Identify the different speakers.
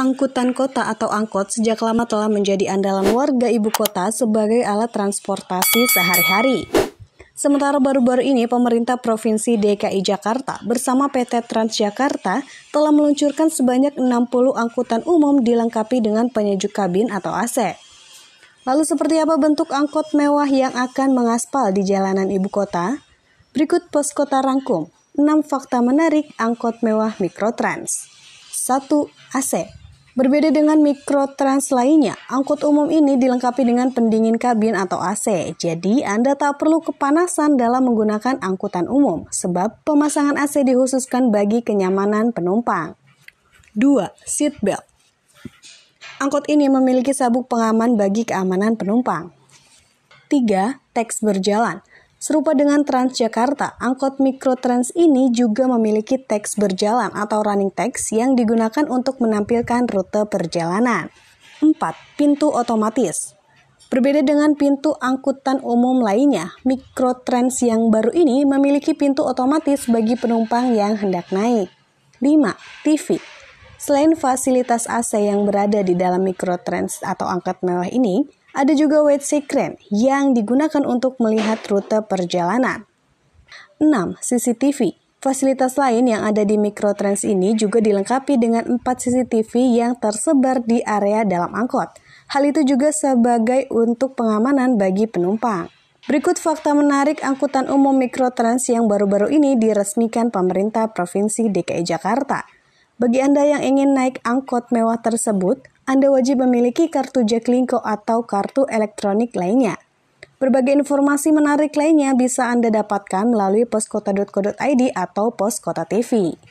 Speaker 1: Angkutan kota atau angkot sejak lama telah menjadi andalan warga ibu kota sebagai alat transportasi sehari-hari. Sementara baru-baru ini pemerintah Provinsi DKI Jakarta bersama PT Transjakarta telah meluncurkan sebanyak 60 angkutan umum dilengkapi dengan penyejuk kabin atau AC. Lalu seperti apa bentuk angkot mewah yang akan mengaspal di jalanan ibu kota? Berikut pos kota rangkum, 6 fakta menarik angkot mewah Mikrotrans. 1. AC Berbeda dengan mikrotrans lainnya, angkut umum ini dilengkapi dengan pendingin kabin atau AC. Jadi, Anda tak perlu kepanasan dalam menggunakan angkutan umum, sebab pemasangan AC dikhususkan bagi kenyamanan penumpang. 2. Seatbelt Angkot ini memiliki sabuk pengaman bagi keamanan penumpang. 3. Teks berjalan Serupa dengan Transjakarta, angkot mikrotrans ini juga memiliki teks berjalan atau running text yang digunakan untuk menampilkan rute perjalanan. 4. Pintu otomatis Berbeda dengan pintu angkutan umum lainnya, mikrotrans yang baru ini memiliki pintu otomatis bagi penumpang yang hendak naik. 5. TV Selain fasilitas AC yang berada di dalam mikrotrans atau angkot mewah ini, ada juga weight screen yang digunakan untuk melihat rute perjalanan. 6. CCTV Fasilitas lain yang ada di Mikrotrans ini juga dilengkapi dengan 4 CCTV yang tersebar di area dalam angkot. Hal itu juga sebagai untuk pengamanan bagi penumpang. Berikut fakta menarik angkutan umum Mikrotrans yang baru-baru ini diresmikan pemerintah Provinsi DKI Jakarta. Bagi Anda yang ingin naik angkot mewah tersebut, anda wajib memiliki kartu Jaklingko atau kartu elektronik lainnya. Berbagai informasi menarik lainnya bisa Anda dapatkan melalui poskota.co.id atau Poskota TV.